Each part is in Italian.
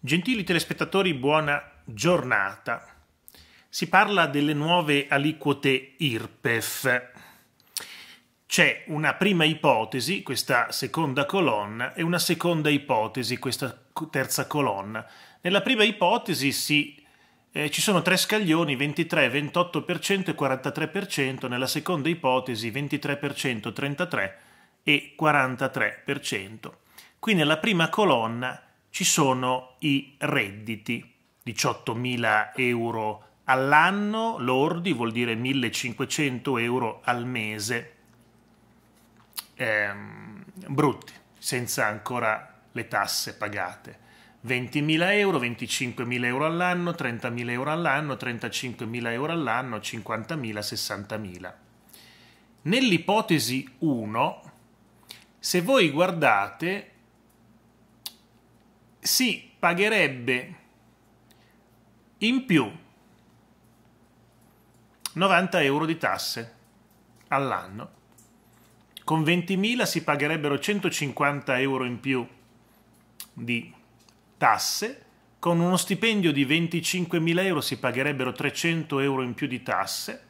Gentili telespettatori, buona giornata. Si parla delle nuove aliquote IRPEF. C'è una prima ipotesi, questa seconda colonna, e una seconda ipotesi, questa terza colonna. Nella prima ipotesi si, eh, ci sono tre scaglioni, 23, 28% e 43%, nella seconda ipotesi 23%, 33% e 43%. Qui nella prima colonna ci sono i redditi, 18.000 euro all'anno, lordi vuol dire 1.500 euro al mese, ehm, brutti, senza ancora le tasse pagate. 20.000 euro, 25.000 euro all'anno, 30.000 euro all'anno, 35.000 euro all'anno, 50.000, 60.000. Nell'ipotesi 1, se voi guardate si pagherebbe in più 90 euro di tasse all'anno. Con 20.000 si pagherebbero 150 euro in più di tasse, con uno stipendio di 25.000 euro si pagherebbero 300 euro in più di tasse,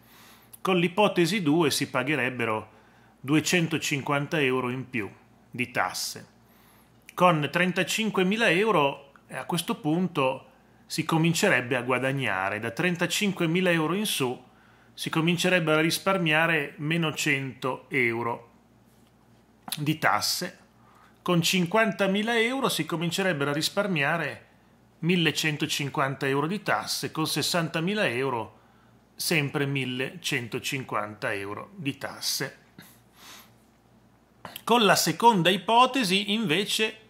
con l'ipotesi 2 si pagherebbero 250 euro in più di tasse con 35.000 euro a questo punto si comincerebbe a guadagnare, da 35.000 euro in su si comincerebbe a risparmiare meno 100 euro di tasse, con 50.000 euro si comincerebbero a risparmiare 1.150 euro di tasse, con 60.000 euro sempre 1.150 euro di tasse. Con la seconda ipotesi invece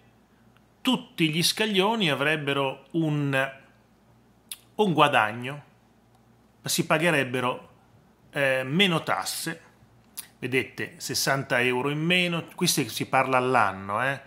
tutti gli scaglioni avrebbero un, un guadagno, si pagherebbero eh, meno tasse, vedete 60 euro in meno, questo si parla all'anno, eh?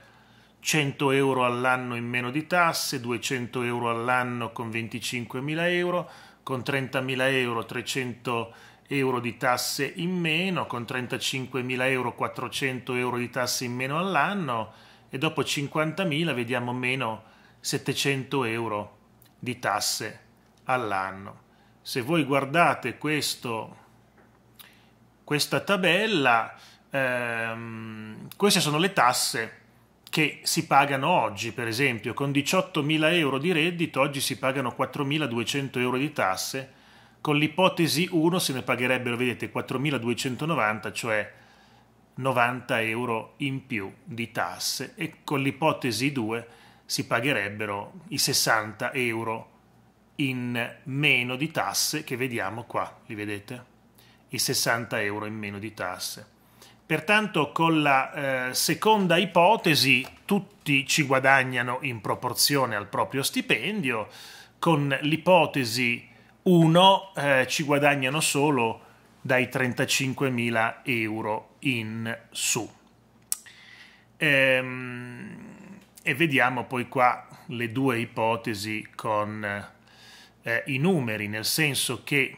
100 euro all'anno in meno di tasse, 200 euro all'anno con 25.000 euro, con 30.000 euro 300 euro di tasse in meno, con 35.000 euro 400 euro di tasse in meno all'anno, e dopo 50.000 vediamo meno 700 euro di tasse all'anno. Se voi guardate questo, questa tabella, ehm, queste sono le tasse che si pagano oggi, per esempio, con 18.000 euro di reddito oggi si pagano 4.200 euro di tasse, con l'ipotesi 1 se ne pagherebbero, vedete, 4.290, cioè 90 euro in più di tasse e con l'ipotesi 2 si pagherebbero i 60 euro in meno di tasse che vediamo qua, li vedete? I 60 euro in meno di tasse. Pertanto con la eh, seconda ipotesi tutti ci guadagnano in proporzione al proprio stipendio, con l'ipotesi 1 eh, ci guadagnano solo dai 35.000 euro in su. Ehm, e vediamo poi qua le due ipotesi con eh, i numeri, nel senso che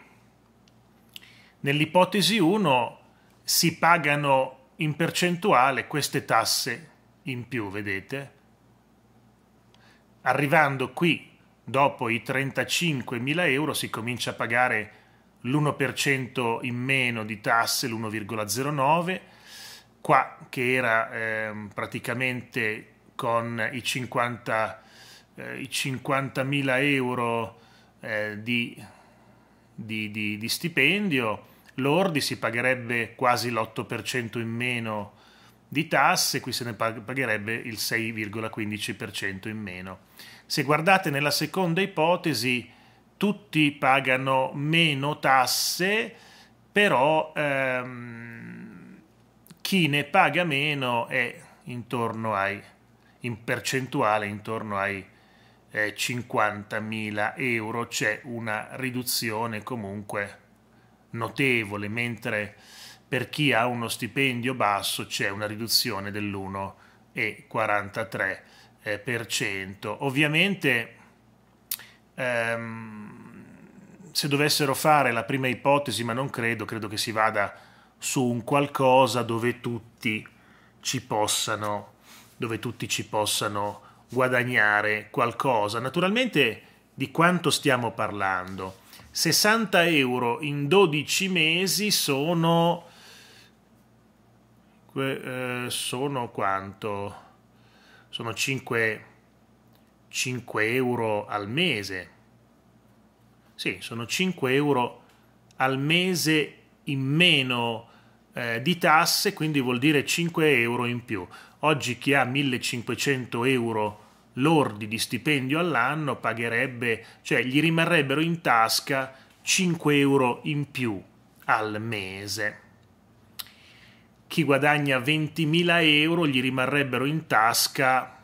nell'ipotesi 1 si pagano in percentuale queste tasse in più, vedete? Arrivando qui, dopo i 35.000 euro, si comincia a pagare l'1% in meno di tasse, l'1,09, qua che era eh, praticamente con i 50.000 eh, 50 euro eh, di, di, di, di, stipendio lordi si pagherebbe quasi l'8% in meno di tasse, qui se ne pagherebbe il 6,15% in meno. Se guardate nella seconda ipotesi, tutti pagano meno tasse, però ehm, chi ne paga meno è intorno ai, in percentuale, intorno ai eh, 50.000 euro, c'è una riduzione comunque notevole, mentre per chi ha uno stipendio basso c'è una riduzione dell'1,43%. Eh, Ovviamente ehm, se dovessero fare la prima ipotesi, ma non credo, credo che si vada su un qualcosa dove tutti ci possano, dove tutti ci possano guadagnare qualcosa. Naturalmente di quanto stiamo parlando? 60 euro in 12 mesi sono... Eh, sono quanto? Sono 5, 5 euro al mese. Sì, sono 5 euro al mese in meno eh, di tasse, quindi vuol dire 5 euro in più. Oggi chi ha 1500 euro lordi di stipendio all'anno pagherebbe, cioè gli rimarrebbero in tasca 5 euro in più al mese. Chi guadagna 20.000 euro gli rimarrebbero in tasca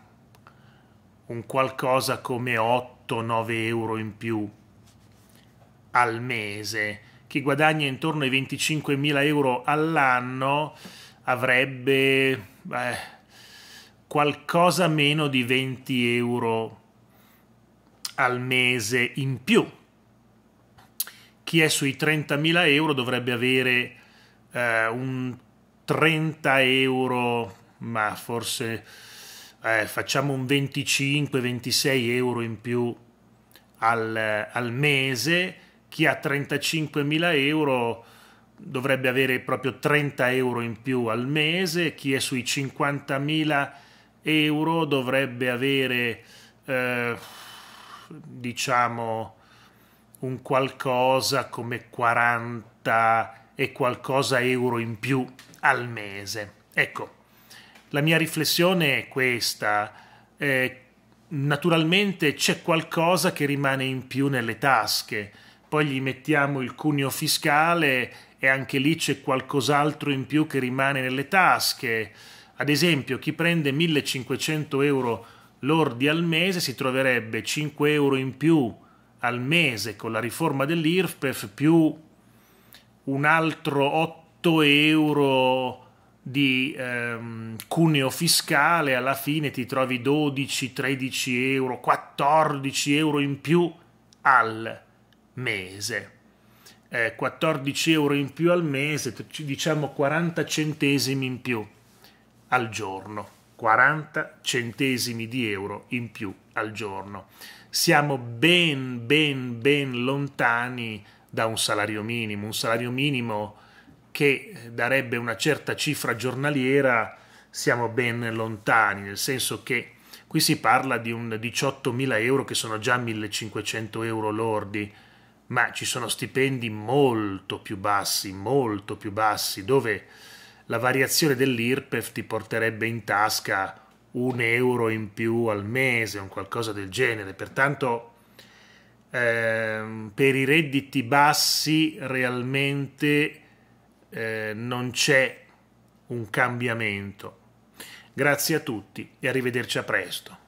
un qualcosa come 8-9 euro in più al mese, chi guadagna intorno ai 25.000 euro all'anno avrebbe eh, qualcosa meno di 20 euro al mese in più. Chi è sui 30.000 euro dovrebbe avere eh, un 30 euro, ma forse eh, facciamo un 25-26 euro in più al, al mese, chi ha 35.000 euro dovrebbe avere proprio 30 euro in più al mese, chi è sui 50.000 euro dovrebbe avere eh, diciamo un qualcosa come 40 e qualcosa euro in più al mese. Ecco, la mia riflessione è questa. Eh, naturalmente c'è qualcosa che rimane in più nelle tasche, poi gli mettiamo il cuneo fiscale e anche lì c'è qualcos'altro in più che rimane nelle tasche. Ad esempio, chi prende 1500 euro lordi al mese si troverebbe 5 euro in più al mese con la riforma dell'IRPEF più un altro 8 euro di ehm, cuneo fiscale alla fine ti trovi 12, 13 euro, 14 euro in più al mese. Eh, 14 euro in più al mese, diciamo 40 centesimi in più al giorno. 40 centesimi di euro in più al giorno. Siamo ben, ben, ben lontani da un salario minimo. Un salario minimo che darebbe una certa cifra giornaliera siamo ben lontani, nel senso che qui si parla di un 18.000 euro che sono già 1.500 euro lordi, ma ci sono stipendi molto più bassi, molto più bassi, dove la variazione dell'IRPEF ti porterebbe in tasca un euro in più al mese, un qualcosa del genere. Pertanto ehm, per i redditi bassi realmente eh, non c'è un cambiamento. Grazie a tutti e arrivederci a presto.